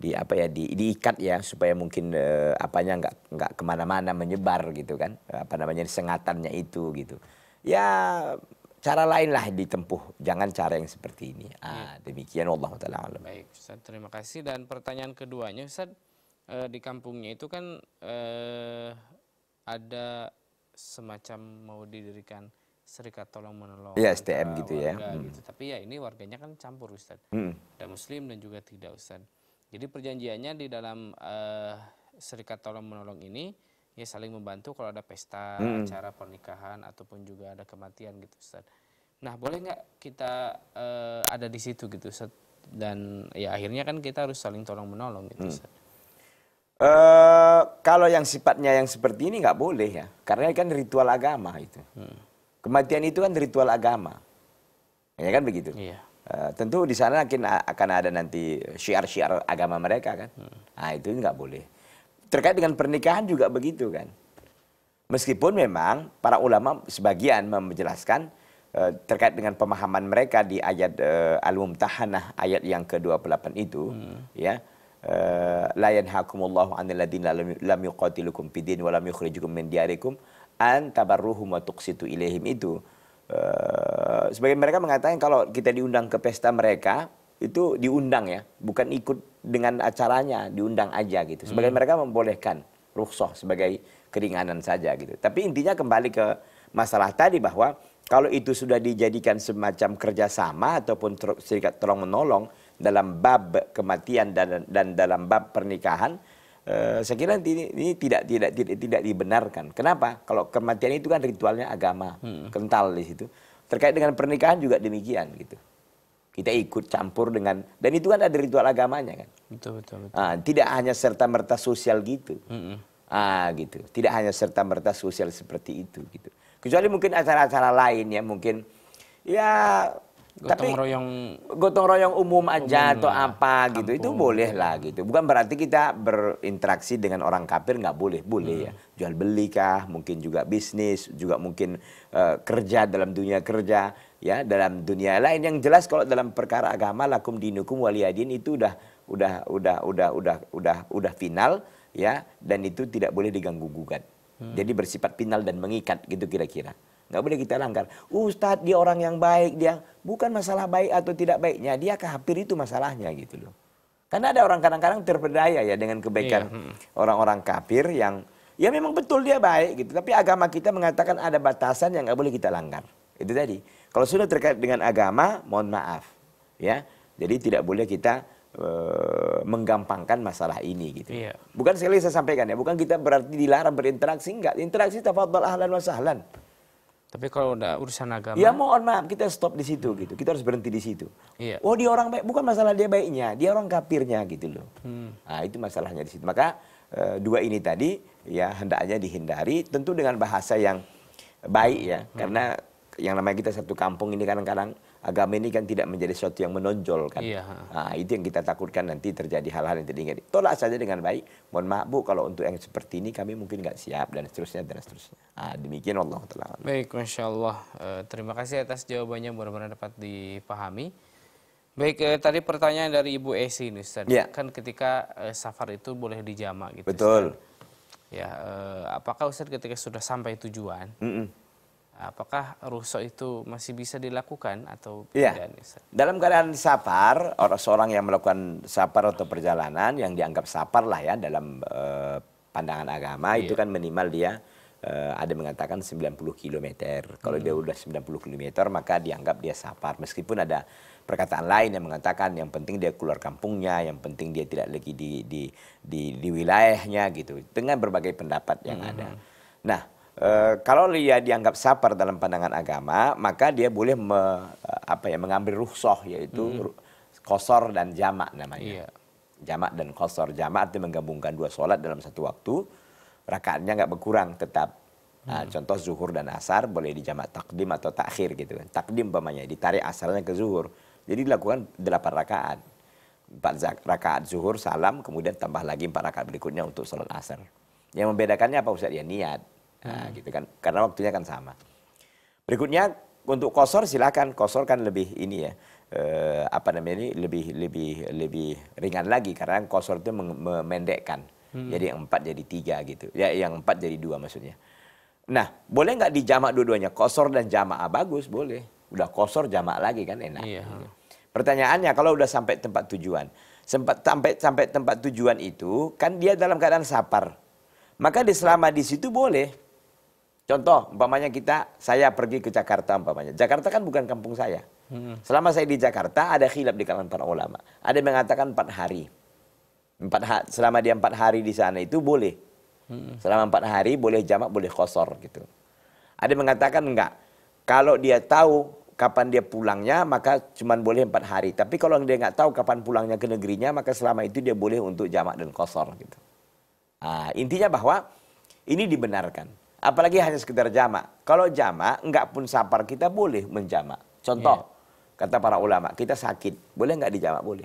Speaker 2: di apa ya di diikat ya supaya mungkin apa eh, apanya nggak nggak kemana-mana menyebar gitu kan apa namanya sengatannya itu gitu ya cara lain lah ditempuh jangan cara yang seperti ini ah, iya. demikian Allah taala
Speaker 1: baik Ustaz terima kasih dan pertanyaan keduanya Ustaz e, di kampungnya itu kan e, ada semacam mau didirikan serikat tolong menolong ya, STM gitu ya hmm. gitu. tapi ya ini warganya kan campur Ustaz hmm. ada Muslim dan juga tidak Ustaz jadi perjanjiannya di dalam uh, eh, serikat tolong menolong ini ya saling membantu kalau ada pesta hmm. acara pernikahan ataupun juga ada kematian gitu Ustaz nah boleh nggak kita uh, ada di situ gitu Ustaz dan ya akhirnya kan kita harus saling tolong menolong gitu hmm. Ustaz
Speaker 2: Uh, eh, kalau yang sifatnya yang seperti ini nggak boleh ya, karena kan ritual agama itu. Hmm. Kematian itu kan ritual agama. Ya kan begitu. Iya. Uh, tentu di sana mungkin akan ada nanti syiar-syiar agama mereka kan. Hmm. Nah, itu nggak boleh. Terkait dengan pernikahan juga begitu kan. Meskipun memang para ulama sebagian menjelaskan uh, terkait dengan pemahaman mereka di ayat uh, Al-Mumtahanah ayat yang ke-28 itu hmm. ya la yanhakumullahu 'anil ladzina lam yuqatilukum pidin din wa lam yukhrijukum min diarikum antabarruhum wa tuqsitu ilaihim itu uh, sebagian mereka mengatakan kalau kita diundang ke pesta mereka itu diundang ya bukan ikut dengan acaranya diundang aja gitu sebagai hmm. mereka membolehkan rukhsah sebagai keringanan saja gitu tapi intinya kembali ke masalah tadi bahwa kalau itu sudah dijadikan semacam kerjasama ataupun serikat tolong menolong dalam bab kematian dan, dan dalam bab pernikahan Eh, saya kira ini, ini tidak, tidak tidak tidak dibenarkan. Kenapa? Kalau kematian itu kan ritualnya agama hmm. kental di situ. Terkait dengan pernikahan juga demikian gitu. Kita ikut campur dengan dan itu kan ada ritual agamanya kan.
Speaker 1: Betul betul. betul.
Speaker 2: Ah, tidak hanya serta merta sosial gitu. Hmm. Ah gitu. Tidak hanya serta merta sosial seperti itu gitu. Kecuali mungkin acara-acara lain ya mungkin ya Gotong tapi royong gotong royong umum aja umum atau ya. apa kampung. gitu itu boleh lah gitu. Bukan berarti kita berinteraksi dengan orang kafir nggak boleh, boleh hmm. ya. Jual beli kah, mungkin juga bisnis, juga mungkin uh, kerja dalam dunia kerja ya, dalam dunia lain yang jelas kalau dalam perkara agama lakum dinukum waliyadin itu udah udah udah udah udah udah udah final ya dan itu tidak boleh diganggu gugat. Hmm. Jadi bersifat final dan mengikat gitu kira-kira. Nggak boleh kita langgar. Ustadz dia orang yang baik, dia bukan masalah baik atau tidak baiknya, dia kafir itu masalahnya gitu loh. Karena ada orang kadang-kadang terpedaya ya dengan kebaikan iya, hmm. orang-orang iya. kafir yang ya memang betul dia baik gitu, tapi agama kita mengatakan ada batasan yang nggak boleh kita langgar. Itu tadi. Kalau sudah terkait dengan agama, mohon maaf ya. Jadi tidak boleh kita ee, eh, menggampangkan masalah ini gitu. Iya. Bukan sekali saya sampaikan ya, bukan kita berarti dilarang berinteraksi enggak. Interaksi tafadhal ahlan wa sahlan. Tapi kalau udah urusan agama. Ya mohon maaf, kita stop di situ gitu. Kita harus berhenti di situ. Iya. Oh dia orang baik, bukan masalah dia baiknya, dia orang kafirnya gitu loh. Hmm. Nah itu masalahnya di situ. Maka e, dua ini tadi ya hendaknya dihindari. Tentu dengan bahasa yang baik ya, hmm. karena yang namanya kita satu kampung ini kadang-kadang agama ini kan tidak menjadi sesuatu yang menonjol kan. Iya. Nah, itu yang kita takutkan nanti terjadi hal-hal yang tidak diinginkan. Tolak saja dengan baik. Mohon maaf Bu kalau untuk yang seperti ini kami mungkin nggak siap dan seterusnya dan seterusnya. Nah, demikian Allah taala.
Speaker 1: Baik, Insya Allah. Eh, terima kasih atas jawabannya mudah-mudahan dapat dipahami. Baik, eh, tadi pertanyaan dari Ibu Esi ini Ustaz. Ya. Kan ketika eh, safar itu boleh dijamak
Speaker 2: gitu. Betul. Ustaz.
Speaker 1: Ya, eh, apakah Ustaz ketika sudah sampai tujuan? Mm -mm apakah ruso itu masih bisa dilakukan atau ya. tidak?
Speaker 2: Dalam keadaan safar, orang seorang yang melakukan safar atau perjalanan yang dianggap safar lah ya dalam eh, pandangan agama ya. itu kan minimal dia eh, ada mengatakan 90 km. Kalau hmm. dia udah 90 km maka dianggap dia safar meskipun ada perkataan lain yang mengatakan yang penting dia keluar kampungnya, yang penting dia tidak lagi di di di, di wilayahnya gitu. Dengan berbagai pendapat yang hmm. ada. Nah, Eh, kalau dia dianggap sabar dalam pandangan agama, maka dia boleh me, eh, apa ya mengambil ruhsoh yaitu hmm. kosor dan jamak namanya. Iya. Jamak dan kosor. Jamak artinya menggabungkan dua sholat dalam satu waktu. Rakaatnya nggak berkurang tetap. Nah, hmm. contoh zuhur dan asar boleh dijamak takdim atau takhir gitu kan. Takdim umpamanya ditarik asarnya ke zuhur. Jadi dilakukan delapan rakaat. Empat rakaat zuhur salam kemudian tambah lagi empat rakaat berikutnya untuk sholat asar. Yang membedakannya apa Ustaz? Ya niat Nah, hmm. gitu kan. Karena waktunya kan sama. Berikutnya untuk kosor silakan kosor kan lebih ini ya. Eh, apa namanya ini lebih lebih lebih ringan lagi karena kosor itu memendekkan. Hmm. Jadi empat jadi tiga gitu. Ya yang empat jadi dua maksudnya. Nah, boleh nggak dijamak dua-duanya? Kosor dan jamak bagus, boleh. Udah kosor jamak lagi kan enak. Iya. Gitu. Pertanyaannya kalau udah sampai tempat tujuan, sempat sampai sampai tempat tujuan itu kan dia dalam keadaan sapar. Maka di selama di situ boleh Contoh, umpamanya kita, saya pergi ke Jakarta umpamanya. Jakarta kan bukan kampung saya. Hmm. Selama saya di Jakarta, ada khilaf di kalangan para ulama. Ada yang mengatakan empat hari. Empat ha selama dia empat hari di sana itu boleh. Hmm. Selama empat hari boleh jamak, boleh kosor gitu. Ada yang mengatakan enggak. Kalau dia tahu kapan dia pulangnya, maka cuma boleh empat hari. Tapi kalau dia enggak tahu kapan pulangnya ke negerinya, maka selama itu dia boleh untuk jamak dan kosor gitu. Nah, intinya bahwa ini dibenarkan. Apalagi hanya sekedar jamak. Kalau jamak, enggak pun sapar kita boleh menjamak. Contoh, yeah. kata para ulama, kita sakit. Boleh enggak dijamak? Boleh.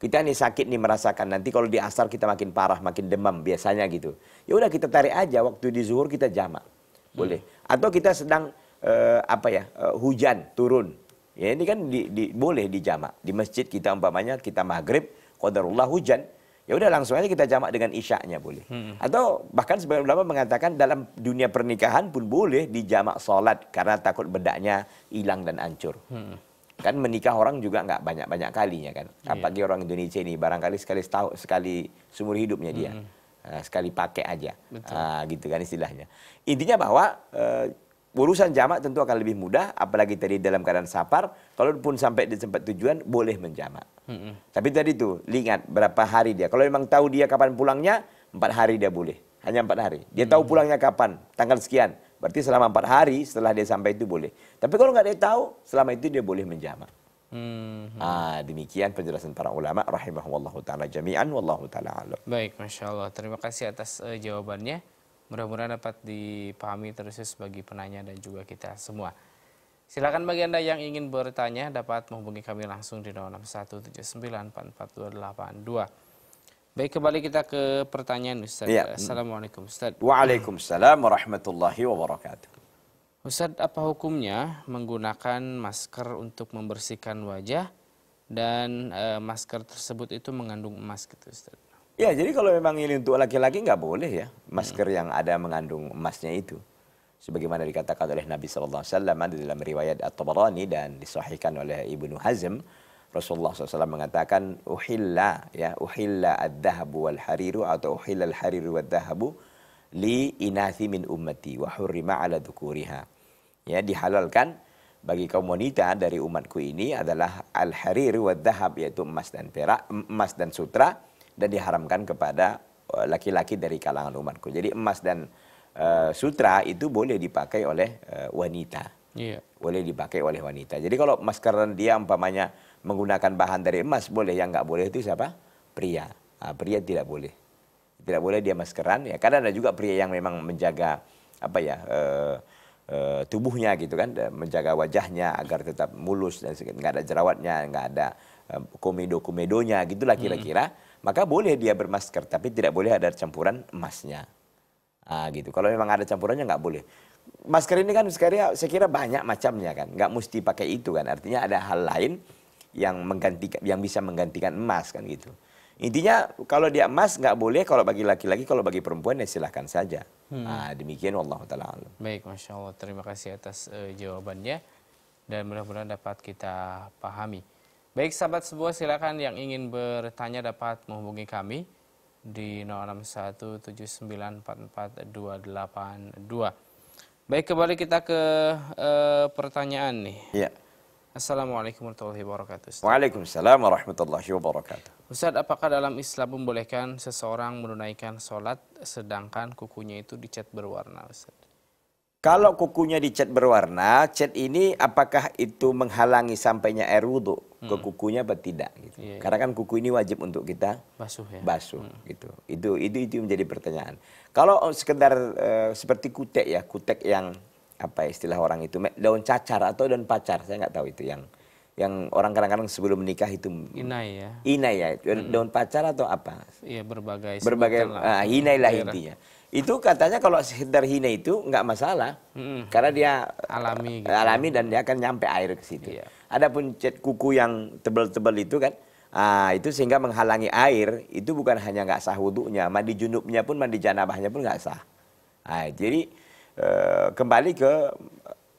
Speaker 2: Kita ini sakit nih merasakan nanti kalau di asar kita makin parah, makin demam biasanya gitu. Ya udah kita tarik aja waktu di zuhur kita jamak. Boleh. Hmm. Atau kita sedang uh, apa ya? Uh, hujan turun. Ya ini kan di, di, boleh dijamak. Di masjid kita umpamanya kita maghrib, qadarullah hujan ya udah langsung aja kita jamak dengan isyaknya boleh. Hmm. Atau bahkan sebagian ulama mengatakan dalam dunia pernikahan pun boleh dijamak sholat karena takut bedaknya hilang dan hancur. Hmm. Kan menikah orang juga nggak banyak-banyak kalinya kan. Apalagi yeah. orang Indonesia ini barangkali sekali setahun sekali seumur hidupnya dia. Hmm. Uh, sekali pakai aja, Uh, gitu kan istilahnya. Intinya bahwa uh, urusan jamak tentu akan lebih mudah apalagi tadi dalam keadaan safar pun sampai di tempat tujuan boleh menjamak hmm tapi tadi tuh lihat berapa hari dia kalau memang tahu dia kapan pulangnya empat hari dia boleh hanya empat hari dia tahu pulangnya kapan tanggal sekian berarti selama empat hari setelah dia sampai itu boleh tapi kalau nggak dia tahu selama itu dia boleh menjamak Hmm. Ah, demikian penjelasan para ulama Rahimahullah taala jami'an wallahu taala alam.
Speaker 1: Baik, masyaAllah. Terima kasih atas uh, jawabannya. Mudah-mudahan dapat dipahami terus ya bagi penanya dan juga kita semua. Silakan bagi Anda yang ingin bertanya dapat menghubungi kami langsung di 0617944282. Baik, kembali kita ke pertanyaan
Speaker 2: Ustaz. Ya. Assalamualaikum Ustaz. Waalaikumsalam warahmatullahi wabarakatuh.
Speaker 1: Ustaz, apa hukumnya menggunakan masker untuk membersihkan wajah dan e, masker tersebut itu mengandung emas gitu Ustaz?
Speaker 2: Ya, jadi kalau memang ini untuk laki-laki nggak boleh ya masker hmm. yang ada mengandung emasnya itu. Sebagaimana dikatakan oleh Nabi SAW ada dalam riwayat At-Tabarani dan disahihkan oleh Ibnu Hazm, Rasulullah SAW mengatakan uhilla ya uhilla ad-dhahabu wal hariru atau uhilla al hariru wal dhahabu li inathi min ummati wa hurrima ala dhukuriha. Ya dihalalkan bagi kaum wanita dari umatku ini adalah al hariru wal dhahab yaitu emas dan perak, emas dan sutra dan diharamkan kepada eh, laki-laki dari kalangan umatku. Jadi emas dan uh, sutra itu boleh dipakai oleh uh, wanita. Yeah. Boleh dipakai oleh wanita. Jadi kalau maskeran dia umpamanya menggunakan bahan dari emas boleh, yang nggak boleh itu siapa? Pria. Nah, pria tidak boleh. Tidak boleh dia maskeran ya. Karena ada juga pria yang memang menjaga apa ya? uh, tubuhnya gitu kan, menjaga wajahnya agar tetap mulus dan nggak ada jerawatnya, nggak ada komedo-komedonya gitulah hmm. kira-kira. Hmm maka boleh dia bermasker, tapi tidak boleh ada campuran emasnya. Nah, gitu. Kalau memang ada campurannya nggak boleh. Masker ini kan sekarang saya kira banyak macamnya kan, nggak mesti pakai itu kan. Artinya ada hal lain yang menggantikan, yang bisa menggantikan emas kan gitu. Intinya kalau dia emas nggak boleh, kalau bagi laki-laki, kalau bagi perempuan ya silahkan saja. Hmm. Nah, demikian Allah taala.
Speaker 1: Baik, masya Allah, terima kasih atas uh, jawabannya dan mudah-mudahan dapat kita pahami. Baik sahabat semua silakan yang ingin bertanya dapat menghubungi kami di 0617944282. Baik kembali kita ke e, pertanyaan nih. Ya. Assalamualaikum warahmatullahi wabarakatuh. Waalaikumsalam
Speaker 2: warahmatullahi wabarakatuh.
Speaker 1: Ustaz, apakah dalam Islam membolehkan seseorang menunaikan sholat sedangkan kukunya itu dicat berwarna, Ustaz?
Speaker 2: Kalau kukunya dicat berwarna, cat ini apakah itu menghalangi sampainya air wudhu hmm. ke kukunya atau tidak? Gitu. Yeah, yeah. Karena kan kuku ini wajib untuk kita basuh, ya? basuh hmm. gitu. Itu itu itu menjadi pertanyaan. Kalau oh, sekedar uh, seperti kutek ya, kutek yang apa ya istilah orang itu daun cacar atau daun pacar, saya nggak tahu itu yang yang orang kadang-kadang sebelum menikah itu inai ya, inai ya, hmm. daun hmm. pacar atau apa? Iya berbagai. Berbagai, lah. Ah, inai lah intinya itu katanya kalau sekedar hina itu nggak masalah hmm. karena dia alami eh, gitu. alami dan dia akan nyampe air ke situ. Iya. Adapun cat kuku yang tebel-tebel itu kan ah, itu sehingga menghalangi air itu bukan hanya nggak sah wudhunya, mandi junubnya pun mandi janabahnya pun nggak sah. Ah, jadi eh, kembali ke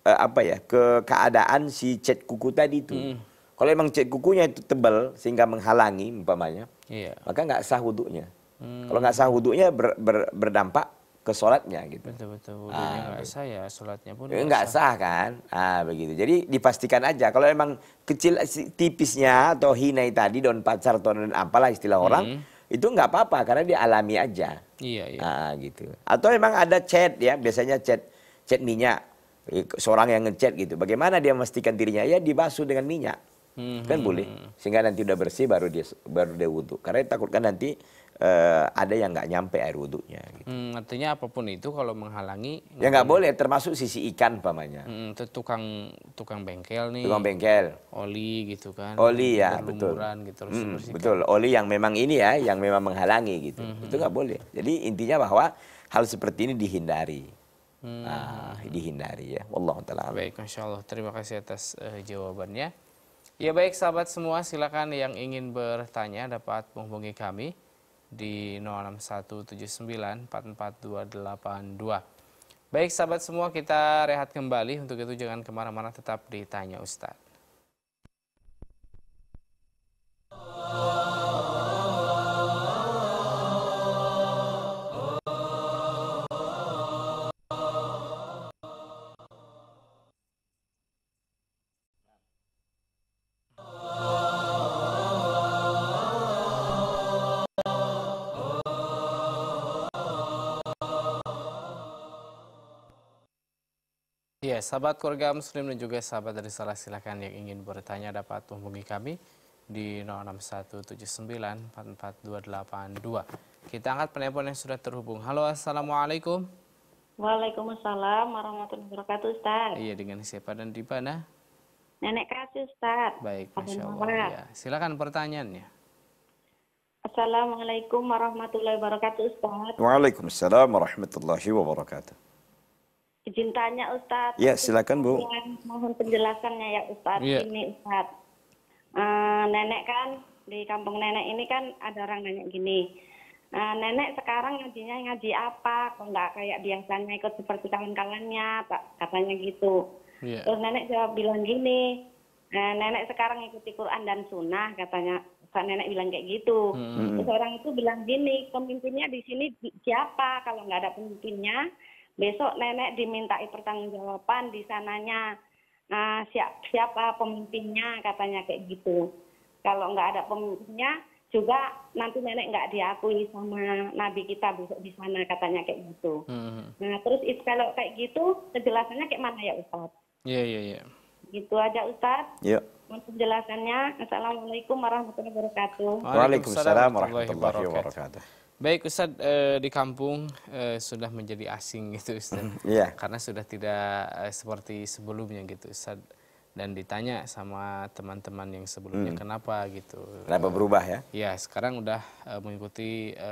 Speaker 2: eh, apa ya ke keadaan si cat kuku tadi itu. Hmm. Kalau emang cat kukunya itu tebel sehingga menghalangi umpamanya, iya. maka nggak sah wudhunya. Hmm. Kalau nggak sah wudhunya ber, ber, berdampak ke sholatnya gitu.
Speaker 1: Betul betul wudhunya ah, nggak sah ya sholatnya pun eh, nggak sah. sah
Speaker 2: kan. Ah begitu. Jadi dipastikan aja kalau emang kecil tipisnya atau hinai tadi daun pacar atau daun apalah istilah hmm. orang itu nggak apa-apa karena dialami aja. Iya iya. Ah gitu. Atau emang ada chat ya biasanya chat chat minyak eh, seorang yang ngechat gitu. Bagaimana dia memastikan dirinya ya dibasuh dengan minyak. Kan hmm. Kan boleh. Sehingga nanti udah bersih baru dia baru dia wudhu. Karena takutkan nanti uh, ada yang nggak nyampe air wudhunya.
Speaker 1: Gitu. Hmm, artinya apapun itu kalau menghalangi ya nggak boleh termasuk
Speaker 2: sisi ikan pamannya.
Speaker 1: Hmm, itu tukang tukang bengkel nih. Tukang bengkel. Oli gitu kan. Oli ya betul. Gitu, hmm, kan. betul. Oli
Speaker 2: yang memang ini ya yang memang menghalangi gitu. Hmm, hmm. Itu nggak boleh. Jadi intinya bahwa hal seperti ini dihindari. Hmm. Nah, dihindari ya. Allah taala.
Speaker 1: Baik, Masya Allah. Terima kasih atas uh, jawabannya. Ya baik sahabat semua, silakan yang ingin bertanya dapat menghubungi kami di 0617944282. Baik sahabat semua kita rehat kembali untuk itu jangan kemana-mana tetap ditanya Ustadz. Ya, sahabat keluarga muslim dan juga sahabat dari salah silakan yang ingin bertanya dapat hubungi kami di 0617944282. Kita angkat penelpon yang sudah terhubung. Halo, Assalamualaikum. Waalaikumsalam warahmatullahi wabarakatuh, Ustaz. Iya, dengan siapa dan di mana? Nenek Kasih, Ustaz. Baik, Masya Allah. Ya. Silakan pertanyaannya.
Speaker 4: Assalamualaikum warahmatullahi wabarakatuh, Ustaz.
Speaker 2: Waalaikumsalam warahmatullahi wabarakatuh.
Speaker 4: Cintanya tanya Ustadz. Ya
Speaker 2: silakan Bu.
Speaker 4: Mohon penjelasannya ya Ustadz. Ya. Ini Ustadz, uh, nenek kan di kampung nenek ini kan ada orang nanya gini. Uh, nenek sekarang ngajinya ngaji apa? Kok nggak kayak biasanya ikut seperti kawan-kawannya, Pak? Katanya gitu. Yeah. Terus nenek jawab bilang gini, e, nenek sekarang ikuti Quran dan Sunnah katanya. Pak nenek bilang kayak gitu. Hmm. Terus orang itu bilang gini, pemimpinnya di sini siapa? Kalau nggak ada pemimpinnya, besok nenek dimintai pertanggungjawaban di sananya nah, siap, siapa pemimpinnya katanya kayak gitu. Kalau nggak ada pemimpinnya juga nanti nenek nggak diakui sama nabi kita besok di sana katanya kayak gitu. Hmm. Nah terus itu kalau kayak gitu penjelasannya kayak mana ya Ustadz? Iya iya iya. Gitu aja Ustadz. Iya. Untuk penjelasannya, Assalamualaikum warahmatullahi wabarakatuh. Waalaikumsalam warahmatullahi wabarakatuh.
Speaker 1: Baik Ustaz e, eh, di kampung e, sudah menjadi asing gitu Ustaz. Hmm, yeah. Karena sudah tidak e, seperti sebelumnya gitu Ustaz. Dan ditanya sama teman-teman yang sebelumnya hmm. kenapa gitu. Kenapa berubah ya? Ya sekarang udah e, mengikuti e,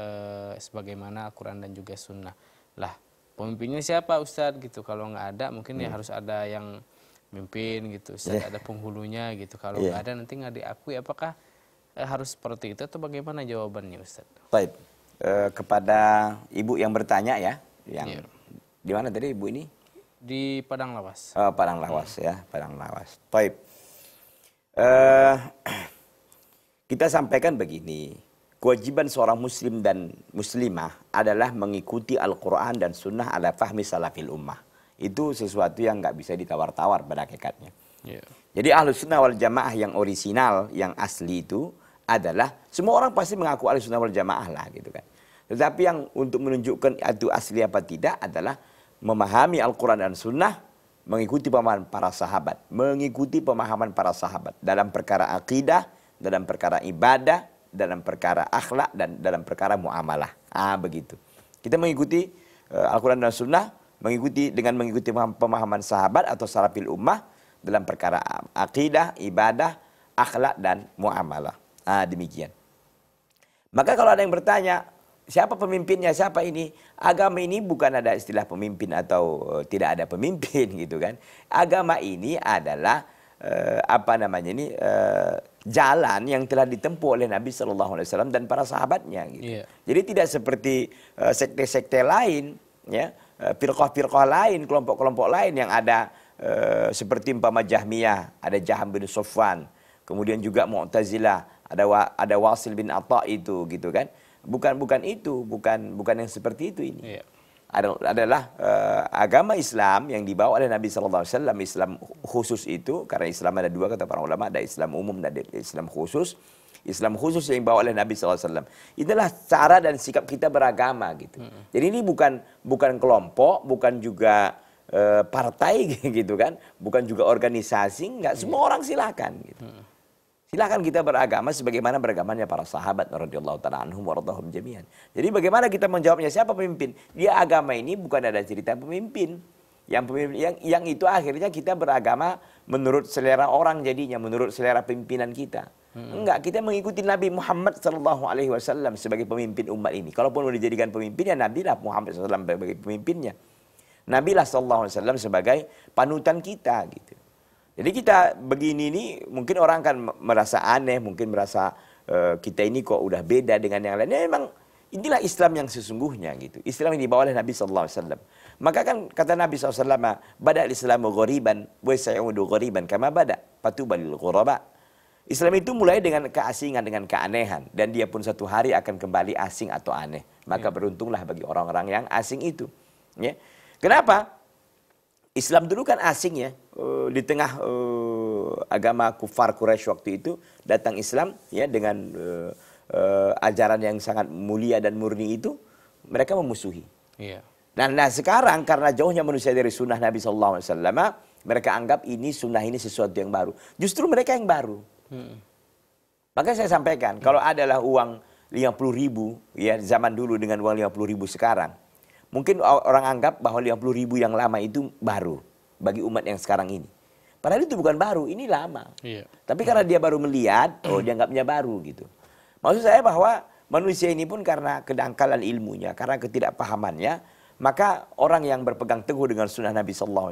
Speaker 1: sebagaimana Al-Quran dan juga Sunnah. Lah pemimpinnya siapa Ustaz gitu. Kalau nggak ada mungkin ya hmm. ya harus ada yang mimpin gitu. Ustaz yeah. ada penghulunya gitu. Kalau yeah. nggak ada nanti nggak diakui apakah e, harus seperti itu atau bagaimana jawabannya Ustaz?
Speaker 2: Baik. Eh, kepada ibu yang bertanya ya, yang yeah. di mana tadi ibu ini? Di Padang Lawas. Oh, Padang Lawas ya, Padang Lawas. Baik. Eh, kita sampaikan begini, kewajiban seorang muslim dan muslimah adalah mengikuti Al-Quran dan sunnah ala fahmi salafil ummah. Itu sesuatu yang nggak bisa ditawar-tawar pada hakikatnya. Yeah. Jadi ahlus sunnah wal jamaah yang orisinal, yang asli itu adalah semua orang pasti mengaku ahli sunnah wal jamaah lah gitu kan. Tetapi yang untuk menunjukkan itu asli apa tidak adalah memahami Al-Quran dan Sunnah, mengikuti pemahaman para sahabat, mengikuti pemahaman para sahabat dalam perkara akidah, dalam perkara ibadah, dalam perkara akhlak dan dalam perkara muamalah. Ah begitu. Kita mengikuti uh, Al-Quran dan Sunnah, mengikuti dengan mengikuti pemahaman sahabat atau salafil ummah dalam perkara akidah, ibadah, akhlak dan muamalah. Nah, demikian. Maka kalau ada yang bertanya, siapa pemimpinnya, siapa ini? Agama ini bukan ada istilah pemimpin atau eh, tidak ada pemimpin gitu kan. Agama ini adalah eh, apa namanya ini eh, jalan yang telah ditempuh oleh Nabi Shallallahu Alaihi Wasallam dan para sahabatnya. Gitu. Yeah. Jadi tidak seperti eh, sekte-sekte eh, lain, ya, eh, firqah-firqah lain, kelompok-kelompok lain yang ada seperti umpama Jahmiyah, ada Jaham bin Sofwan, kemudian juga Mu'tazilah, ada wa, ada Wasil bin Atta itu gitu kan. Bukan bukan itu, bukan bukan yang seperti itu ini. Yeah. Adalah uh, agama Islam yang dibawa oleh Nabi SAW, Islam khusus itu, karena Islam ada dua kata para ulama, ada Islam umum dan Islam khusus. Islam khusus yang dibawa oleh Nabi SAW. Itulah cara dan sikap kita beragama gitu. Mm-hmm. Jadi ini bukan bukan kelompok, bukan juga eh, partai gitu kan, bukan juga organisasi, nggak semua iya. orang silakan gitu. hmm Silahkan kita beragama sebagaimana beragamanya para sahabat radhiyallahu taala anhum waradhahum jami'an. Jadi bagaimana kita menjawabnya siapa pemimpin? Dia agama ini bukan ada cerita pemimpin. Yang pemimpin yang yang itu akhirnya kita beragama menurut selera orang jadinya, menurut selera pimpinan kita. Hmm. Enggak, kita mengikuti Nabi Muhammad sallallahu alaihi wasallam sebagai pemimpin umat ini. Kalaupun dijadikan pemimpin ya Nabi lah Muhammad sallallahu sebagai pemimpinnya. Nabi lah sallallahu alaihi wasallam sebagai panutan kita gitu. Jadi kita begini ini mungkin orang akan merasa aneh, mungkin merasa uh, kita ini kok udah beda dengan yang lainnya. Memang inilah Islam yang sesungguhnya gitu. Islam yang dibawa oleh Nabi saw. Maka kan kata Nabi SAW, Bada Islamu ghoriban, wa ghoriban, kama bada, patubalil ghoroba. Islam itu mulai dengan keasingan, dengan keanehan. Dan dia pun satu hari akan kembali asing atau aneh. Maka ya. beruntunglah bagi orang-orang yang asing itu. Ya. Kenapa? Islam dulu kan asing ya. Eh, di tengah eh, agama kufar Quraisy waktu itu datang Islam ya dengan eh, ajaran yang sangat mulia dan murni itu mereka memusuhi. Iya. Dan nah, nah sekarang karena jauhnya manusia dari sunnah Nabi saw mereka anggap ini sunnah ini sesuatu yang baru. Justru mereka yang baru. Hmm. Maka saya sampaikan, hmm. kalau adalah uang 50 ribu ya zaman dulu dengan uang 50 ribu sekarang, Mungkin orang anggap bahwa 50 ribu yang lama itu baru bagi umat yang sekarang ini. Padahal itu bukan baru, ini lama. Iya. Tapi karena dia baru melihat, oh dia anggapnya baru gitu. Maksud saya bahwa manusia ini pun karena kedangkalan ilmunya, karena ketidakpahamannya, maka orang yang berpegang teguh dengan sunnah Nabi SAW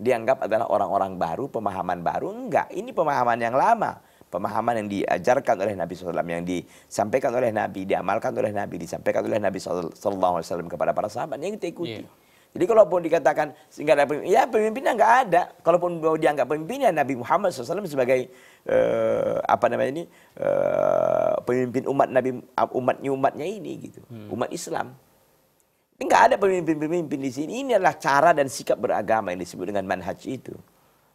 Speaker 2: dianggap adalah orang-orang baru, pemahaman baru. Enggak, ini pemahaman yang lama pemahaman yang diajarkan oleh Nabi SAW, yang disampaikan oleh Nabi, diamalkan oleh Nabi, disampaikan oleh Nabi SAW kepada para sahabat yang kita ikuti. Yeah. Jadi kalaupun dikatakan sehingga ada pemimpin, ya pemimpinnya nggak ada. Kalaupun mau dianggap pemimpinnya Nabi Muhammad SAW sebagai uh, apa namanya ini uh, pemimpin umat Nabi umatnya umatnya ini gitu, hmm. umat Islam. Ini nggak ada pemimpin-pemimpin di sini. Ini adalah cara dan sikap beragama yang disebut dengan manhaj itu.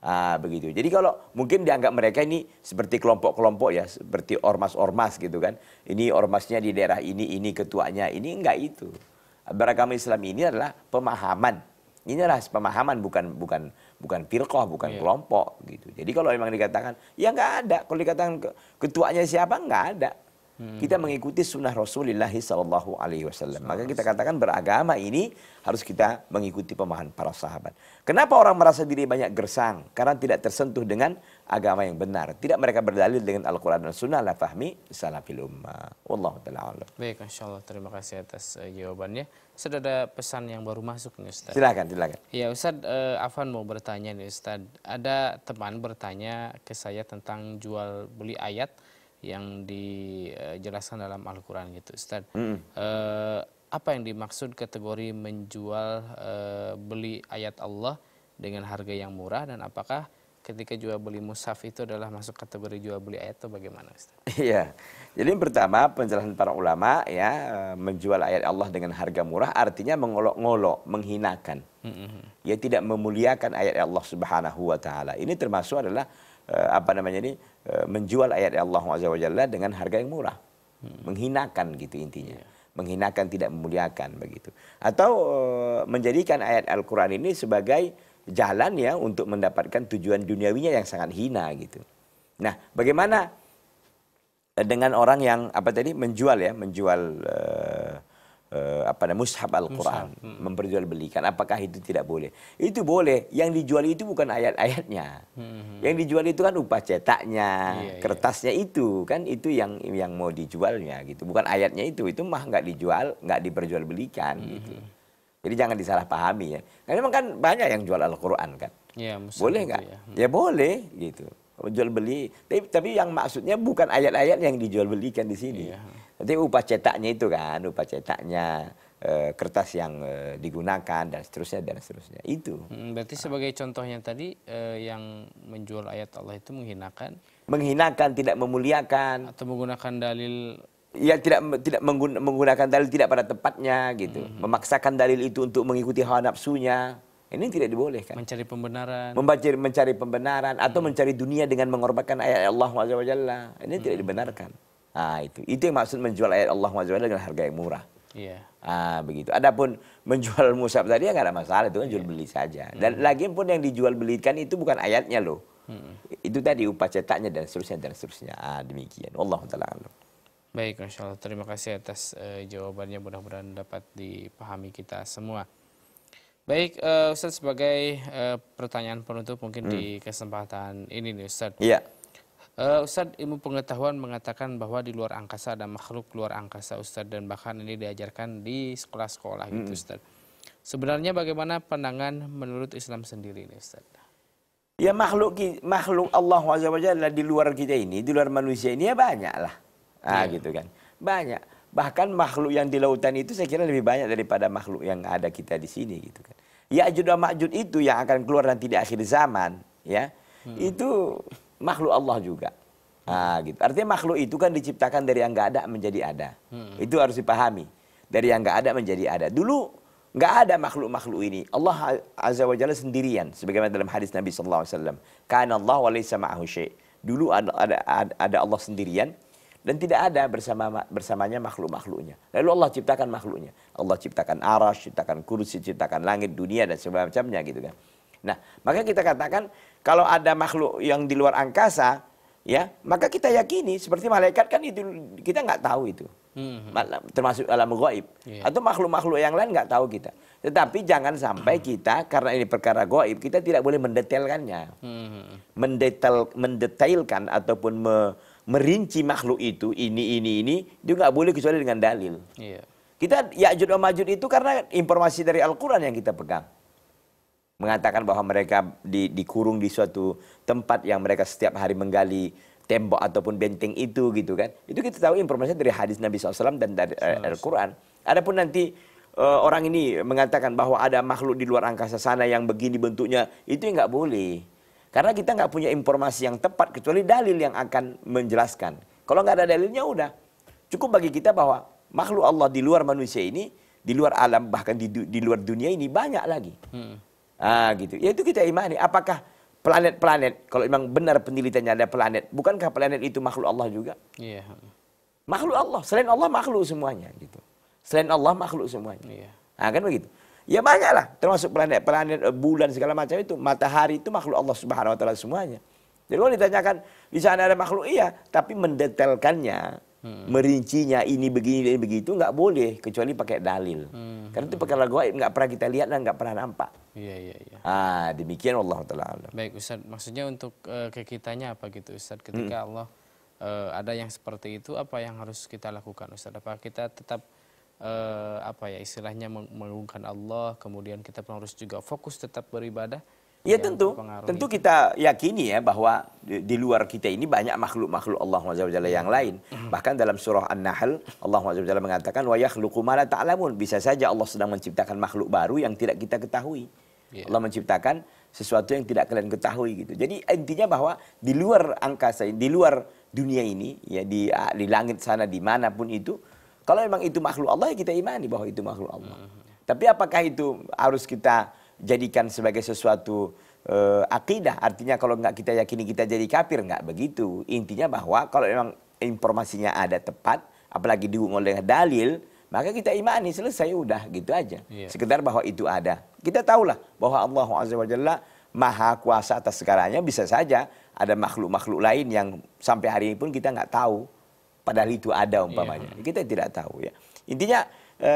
Speaker 2: Ah, begitu. Jadi kalau mungkin dianggap mereka ini seperti kelompok-kelompok ya, seperti ormas-ormas gitu kan. Ini ormasnya di daerah ini, ini ketuanya, ini enggak itu. Beragama Islam ini adalah pemahaman. Ini adalah pemahaman bukan bukan bukan firqah, bukan yeah. kelompok gitu. Jadi kalau memang dikatakan ya enggak ada, kalau dikatakan ketuanya siapa enggak ada. Kita mengikuti sunnah Rasulullah Sallallahu Alaihi Wasallam. Maka kita katakan beragama ini harus kita mengikuti pemahaman para sahabat. Kenapa orang merasa diri banyak gersang? Karena tidak tersentuh dengan agama yang benar. Tidak mereka berdalil dengan Al-Quran dan Sunnah la fahmi salafil ummah. Wallahu ta'ala
Speaker 1: Baik, insya Allah. Terima kasih atas uh, jawabannya. Ustaz ada pesan yang baru masuk nih Ustaz. Silakan, silakan. Ya Ustaz, uh, Afan mau bertanya nih Ustaz. Ada teman bertanya ke saya tentang jual beli ayat yang dijelaskan dalam Al-Quran gitu Ustaz. hmm. e, apa yang dimaksud kategori menjual e, beli ayat Allah dengan harga yang murah dan apakah ketika jual beli mushaf itu adalah masuk kategori jual beli ayat atau bagaimana Ustaz?
Speaker 2: Iya. Jadi pertama penjelasan para ulama ya eh, menjual ayat Allah dengan harga murah artinya mengolok-ngolok, menghinakan. Ya tidak memuliakan ayat Allah Subhanahu wa taala. Ini termasuk adalah Eh, apa namanya ini eh, menjual ayat Allah wajah dengan harga yang murah. Hmm. Menghinakan gitu intinya. Yeah. Menghinakan tidak memuliakan begitu. Atau eh, menjadikan ayat Al-Qur'an ini sebagai jalan ya untuk mendapatkan tujuan duniawinya yang sangat hina gitu. Nah, bagaimana dengan orang yang apa tadi menjual ya, menjual uh, apa namanya mushaf Al-Qur'an, hmm. memperjualbelikan. Apakah itu tidak boleh? Itu boleh. Yang dijual itu bukan ayat-ayatnya. Hmm. Yang dijual itu kan upah cetaknya, iya, iya. kertasnya iya. itu kan itu yang yang mau dijualnya gitu. Bukan ayatnya itu. Itu mah nggak dijual, nggak diperjualbelikan hmm. gitu. Jadi jangan disalahpahami ya. Karena memang kan banyak yang jual Al-Qur'an kan.
Speaker 1: Ya, boleh nggak?
Speaker 2: Ya. Hmm. ya boleh gitu jual beli. Tapi, tapi yang maksudnya bukan ayat-ayat yang dijual belikan di sini. Iya. Tapi upah cetaknya itu kan, upah cetaknya e, kertas yang e, digunakan dan seterusnya dan seterusnya itu.
Speaker 1: Hmm, berarti ah. sebagai contohnya tadi
Speaker 2: e, yang menjual ayat Allah itu menghinakan, menghinakan, tidak memuliakan, atau menggunakan dalil ya tidak tidak menggunakan dalil tidak pada tempatnya gitu, mm -hmm. memaksakan dalil itu untuk mengikuti hawa nafsunya. Ini tidak dibolehkan.
Speaker 1: Mencari pembenaran.
Speaker 2: Membaca, mencari pembenaran atau hmm. mencari dunia dengan mengorbankan ayat Allah Subhanahu Ini hmm. tidak dibenarkan. Ah itu. Itu yang maksud menjual ayat Allah Subhanahu dengan harga yang murah. Iya. Yeah. Ah begitu. Adapun menjual musab tadi ya nggak ada masalah itu kan jual iya. beli saja. Hmm. Dan hmm. lagi pun yang dijual belikan itu bukan ayatnya loh. Hmm. Itu tadi upah cetaknya dan seterusnya dan seterusnya. Ah demikian. Allah taala
Speaker 1: Baik, Masya Allah. Terima kasih atas uh, jawabannya. Mudah-mudahan dapat dipahami kita semua. Baik, uh, Ustadz sebagai uh, pertanyaan penutup mungkin hmm. di kesempatan ini nih Ustadz. Iya. Uh, Ustadz, ilmu pengetahuan mengatakan bahwa di luar angkasa ada makhluk luar angkasa Ustadz dan bahkan ini diajarkan di sekolah-sekolah gitu, hmm. gitu Ustadz. Sebenarnya bagaimana pandangan menurut Islam sendiri nih Ustadz?
Speaker 2: Ya makhluk makhluk Allah Azza di luar kita ini, di luar manusia ini ya banyak lah. Ah iya. gitu kan. Banyak bahkan makhluk yang di lautan itu saya kira lebih banyak daripada makhluk yang ada kita di sini gitu kan. Ya'jud dan Ma'jud itu yang akan keluar nanti di akhir zaman, ya. Hmm. Itu makhluk Allah juga. Nah, gitu. Artinya makhluk itu kan diciptakan dari yang nggak ada menjadi ada. Hmm. Itu harus dipahami. Dari yang nggak ada menjadi ada. Dulu nggak ada makhluk-makhluk ini. Allah Azza wa Jalla sendirian. Sebagaimana dalam hadis Nabi SAW. Karena Allah wa laysa ma'ahu Dulu ada, ada, ada Allah sendirian dan tidak ada bersama bersamanya makhluk-makhluknya. Lalu Allah ciptakan makhluknya. Allah ciptakan arah, ciptakan kursi, ciptakan langit, dunia dan sebagainya macamnya gitu kan. Nah, maka kita katakan kalau ada makhluk yang di luar angkasa, ya maka kita yakini seperti malaikat kan itu kita nggak tahu itu hmm. termasuk alam goib yeah. atau makhluk-makhluk yang lain nggak tahu kita tetapi jangan sampai hmm. kita karena ini perkara goib kita tidak boleh mendetailkannya hmm. mendetail mendetailkan ataupun me, merinci makhluk itu ini ini ini dia nggak boleh kecuali dengan dalil. Yeah. Kita Ya'jud dan Ma'jud itu karena informasi dari Al-Qur'an yang kita pegang. Mengatakan bahwa mereka di, dikurung di suatu tempat yang mereka setiap hari menggali tembok ataupun benteng itu gitu kan. Itu kita tahu informasinya dari hadis Nabi SAW dan dari uh, Al-Qur'an. Adapun nanti uh, orang ini mengatakan bahwa ada makhluk di luar angkasa sana yang begini bentuknya, itu nggak boleh. Karena kita nggak punya informasi yang tepat kecuali dalil yang akan menjelaskan. Kalau nggak ada dalilnya udah. Cukup bagi kita bahwa makhluk Allah di luar manusia ini, di luar alam bahkan di, di luar dunia ini banyak lagi. Hmm. Ah gitu. Ya itu kita imani. Apakah planet-planet kalau memang benar penelitiannya ada planet, bukankah planet itu makhluk Allah juga? Iya. Yeah. Makhluk Allah. Selain Allah makhluk semuanya gitu. Selain Allah makhluk semuanya. Iya. Yeah. Nah, kan begitu. Ya banyaklah, termasuk planet-planet eh, bulan segala macam itu. Matahari itu makhluk Allah Subhanahu wa taala semuanya. Jadi kalau ditanyakan di sana ada makhluk iya, tapi mendetailkannya, hmm. merincinya ini begini ini begitu nggak boleh kecuali pakai dalil. Hmm. Karena itu perkara gaib nggak pernah kita lihat dan nggak pernah nampak. Iya iya iya. Ah, demikian Allah taala.
Speaker 1: Baik Ustaz, maksudnya untuk uh, eh, kekitanya apa gitu Ustaz ketika hmm. Allah uh, ada yang seperti itu apa yang harus kita lakukan Ustaz? Apa kita tetap uh, apa ya istilahnya mengagungkan Allah, kemudian kita pun harus juga fokus tetap beribadah. Ya tentu, tentu
Speaker 2: kita yakini ya bahwa di, di luar kita ini banyak makhluk-makhluk Allah SWT yang lain. Hmm. Bahkan dalam surah An-Nahl Allah SWT mengatakan wa yakhluqu ta'lamun. Bisa saja Allah sedang menciptakan makhluk baru yang tidak kita ketahui. Yeah. Allah menciptakan sesuatu yang tidak kalian ketahui gitu. Jadi intinya bahwa di luar angkasa, di luar dunia ini ya di di langit sana di dimanapun itu kalau memang itu makhluk Allah ya kita imani bahwa itu makhluk Allah. Hmm. Tapi apakah itu harus kita jadikan sebagai sesuatu uh, akidah? Artinya kalau nggak kita yakini kita jadi kafir nggak begitu. Intinya bahwa kalau memang informasinya ada tepat, apalagi dihubung oleh dalil, maka kita imani selesai udah gitu aja. Yeah. Sekedar bahwa itu ada. Kita tahulah bahwa Allah Azza wa Jalla maha kuasa atas segalanya bisa saja ada makhluk-makhluk lain yang sampai hari ini pun kita nggak tahu padahal itu ada umpamanya. Yeah. Kita tidak tahu ya. Intinya e,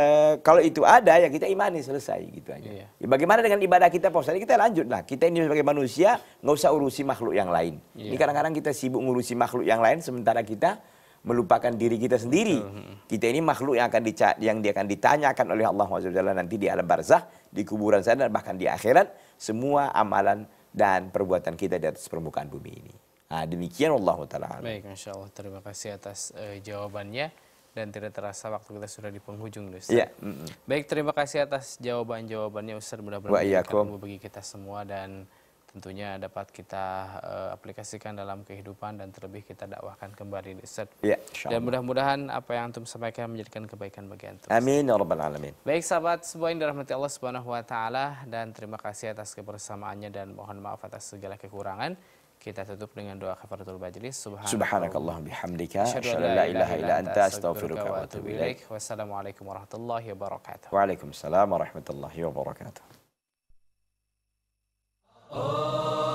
Speaker 2: kalau itu ada ya kita imani selesai gitu aja. Yeah. Ya, bagaimana dengan ibadah kita Pak Ustaz? Kita lanjutlah. Kita ini sebagai manusia nggak usah urusi makhluk yang lain. Yeah. Ini iya. kadang-kadang kita sibuk ngurusi makhluk yang lain sementara kita melupakan diri kita sendiri. Hmm. Kita ini makhluk yang akan dica yang dia akan ditanyakan oleh Allah Subhanahu nanti di alam barzah, di kuburan sana bahkan di akhirat semua amalan dan perbuatan kita di atas permukaan bumi ini. Nah, demikian Allah taala.
Speaker 1: Baik, Insya Allah terima kasih atas uh, jawabannya dan tidak terasa waktu kita sudah di penghujung Ustaz. Ya. Mm hmm Baik, terima kasih atas jawaban-jawabannya Ustaz. Mudah-mudahan bagi kita semua dan tentunya dapat kita uh, aplikasikan dalam kehidupan dan terlebih kita dakwahkan kembali set. Ya, dan mudah-mudahan apa yang antum sampaikan menjadikan kebaikan bagi antum.
Speaker 2: Amin ya rabbal alamin.
Speaker 1: Baik sahabat, semua yang dirahmati Allah Subhanahu wa taala dan terima kasih atas kebersamaannya dan mohon maaf atas segala kekurangan. Kita tutup dengan doa kafaratul majlis. Subhan
Speaker 2: bihamdika asyhadu an la ilaha illa anta astaghfiruka wa atubu ilaik.
Speaker 1: Wassalamualaikum warahmatullahi wabarakatuh.
Speaker 2: Waalaikumsalam warahmatullahi wabarakatuh. Oh